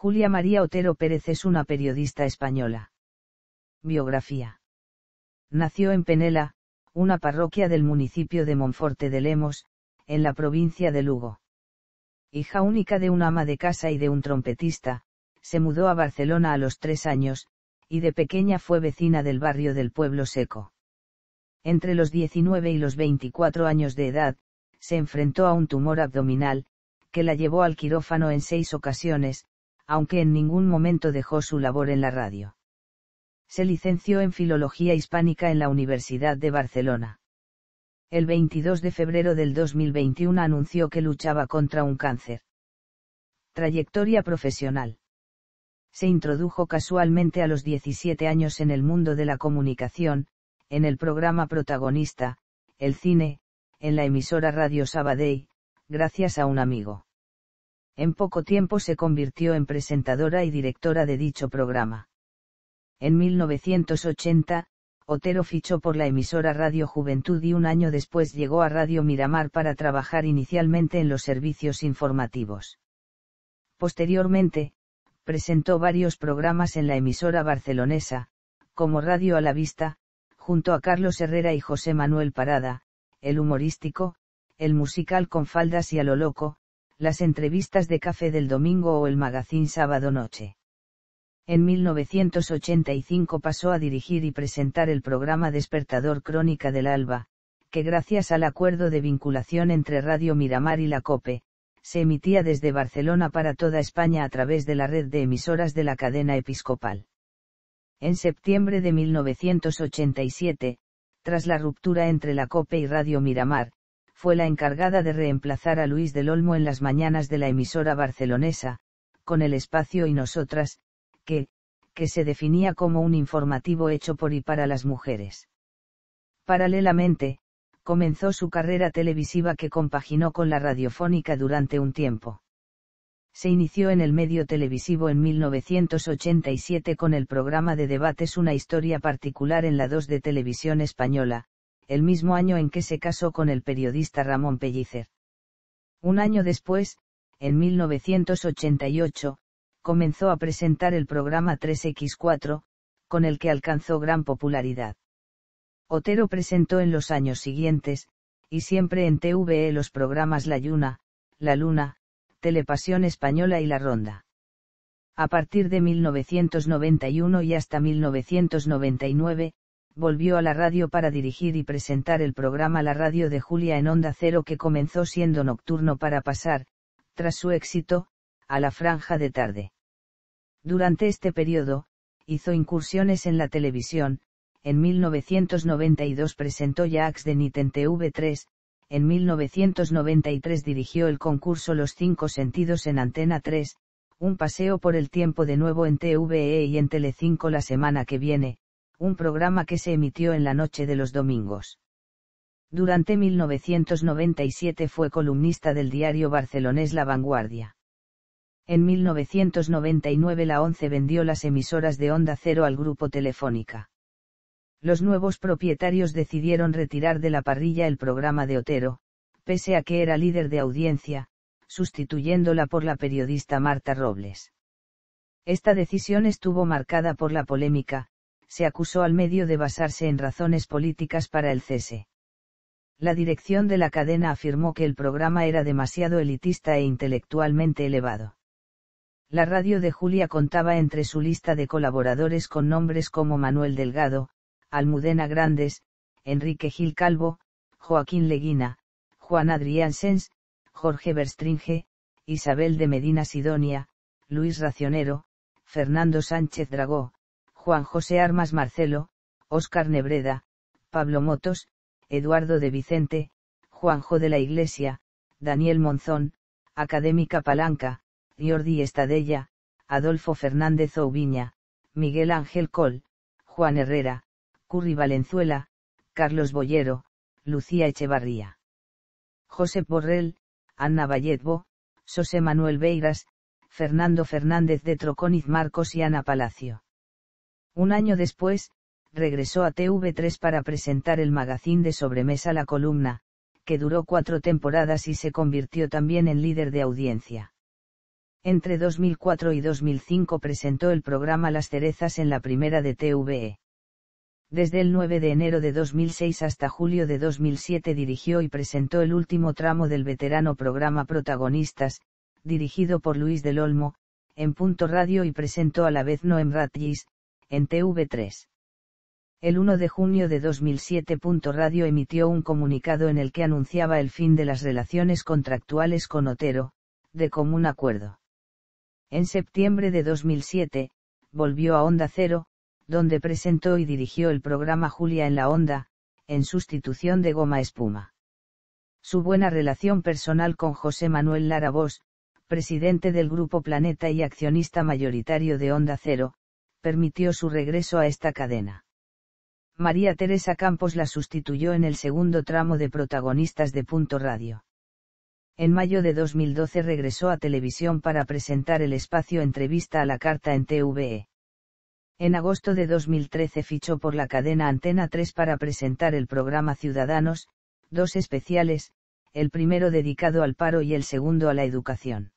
Julia María Otero Pérez es una periodista española. Biografía. Nació en Penela, una parroquia del municipio de Monforte de Lemos, en la provincia de Lugo. Hija única de un ama de casa y de un trompetista, se mudó a Barcelona a los tres años, y de pequeña fue vecina del barrio del Pueblo Seco. Entre los 19 y los 24 años de edad, se enfrentó a un tumor abdominal, que la llevó al quirófano en seis ocasiones, aunque en ningún momento dejó su labor en la radio. Se licenció en Filología Hispánica en la Universidad de Barcelona. El 22 de febrero del 2021 anunció que luchaba contra un cáncer. Trayectoria profesional se introdujo casualmente a los 17 años en el mundo de la comunicación, en el programa protagonista, el cine, en la emisora Radio Sabadell, gracias a un amigo. En poco tiempo se convirtió en presentadora y directora de dicho programa. En 1980, Otero fichó por la emisora Radio Juventud y un año después llegó a Radio Miramar para trabajar inicialmente en los servicios informativos. Posteriormente, presentó varios programas en la emisora barcelonesa, como Radio a la Vista, junto a Carlos Herrera y José Manuel Parada, el humorístico, el musical con faldas y a lo loco, las entrevistas de café del domingo o el magazín sábado noche. En 1985 pasó a dirigir y presentar el programa Despertador Crónica del Alba, que gracias al acuerdo de vinculación entre Radio Miramar y la COPE, se emitía desde Barcelona para toda España a través de la red de emisoras de la cadena episcopal. En septiembre de 1987, tras la ruptura entre la COPE y Radio Miramar, fue la encargada de reemplazar a Luis del Olmo en las mañanas de la emisora barcelonesa, con el espacio y nosotras, que, que se definía como un informativo hecho por y para las mujeres. Paralelamente, comenzó su carrera televisiva que compaginó con la radiofónica durante un tiempo. Se inició en el medio televisivo en 1987 con el programa de debates Una historia particular en la 2 de Televisión Española, el mismo año en que se casó con el periodista Ramón Pellicer. Un año después, en 1988, comenzó a presentar el programa 3X4, con el que alcanzó gran popularidad. Otero presentó en los años siguientes, y siempre en TVE los programas La Yuna, La Luna, Telepasión Española y La Ronda. A partir de 1991 y hasta 1999, volvió a la radio para dirigir y presentar el programa La Radio de Julia en Onda Cero que comenzó siendo nocturno para pasar, tras su éxito, a la franja de tarde. Durante este periodo, hizo incursiones en la televisión, en 1992 presentó Jax de Nit en TV3, en 1993 dirigió el concurso Los Cinco Sentidos en Antena 3, un paseo por el tiempo de nuevo en TVE y en Telecinco la semana que viene, un programa que se emitió en la noche de los domingos. Durante 1997 fue columnista del diario barcelonés La Vanguardia. En 1999 la ONCE vendió las emisoras de Onda Cero al grupo Telefónica. Los nuevos propietarios decidieron retirar de la parrilla el programa de Otero, pese a que era líder de audiencia, sustituyéndola por la periodista Marta Robles. Esta decisión estuvo marcada por la polémica, se acusó al medio de basarse en razones políticas para el cese. La dirección de la cadena afirmó que el programa era demasiado elitista e intelectualmente elevado. La radio de Julia contaba entre su lista de colaboradores con nombres como Manuel Delgado, Almudena Grandes, Enrique Gil Calvo, Joaquín Leguina, Juan Adrián Sens, Jorge Berstringe, Isabel de Medina Sidonia, Luis Racionero, Fernando Sánchez Dragó, Juan José Armas Marcelo, Óscar Nebreda, Pablo Motos, Eduardo de Vicente, Juanjo de la Iglesia, Daniel Monzón, Académica Palanca, Jordi Estadella, Adolfo Fernández Oviña, Miguel Ángel Col, Juan Herrera, Curry Valenzuela, Carlos Boyero, Lucía Echevarría. José Borrell, Ana Valletbo, José Manuel Beiras, Fernando Fernández de Troconiz Marcos y Ana Palacio. Un año después, regresó a TV3 para presentar el magazine de sobremesa La Columna, que duró cuatro temporadas y se convirtió también en líder de audiencia. Entre 2004 y 2005 presentó el programa Las cerezas en la primera de TVE. Desde el 9 de enero de 2006 hasta julio de 2007 dirigió y presentó el último tramo del veterano programa Protagonistas, dirigido por Luis del Olmo, en Punto Radio y presentó a la vez Noem Ratgis, en TV3. El 1 de junio de 2007. Radio emitió un comunicado en el que anunciaba el fin de las relaciones contractuales con Otero, de común acuerdo. En septiembre de 2007, volvió a Onda Cero, donde presentó y dirigió el programa Julia en la Onda, en sustitución de Goma Espuma. Su buena relación personal con José Manuel Lara presidente del Grupo Planeta y accionista mayoritario de Onda Cero, permitió su regreso a esta cadena. María Teresa Campos la sustituyó en el segundo tramo de protagonistas de Punto Radio. En mayo de 2012 regresó a televisión para presentar el espacio Entrevista a la Carta en TVE. En agosto de 2013 fichó por la cadena Antena 3 para presentar el programa Ciudadanos, dos especiales, el primero dedicado al paro y el segundo a la educación.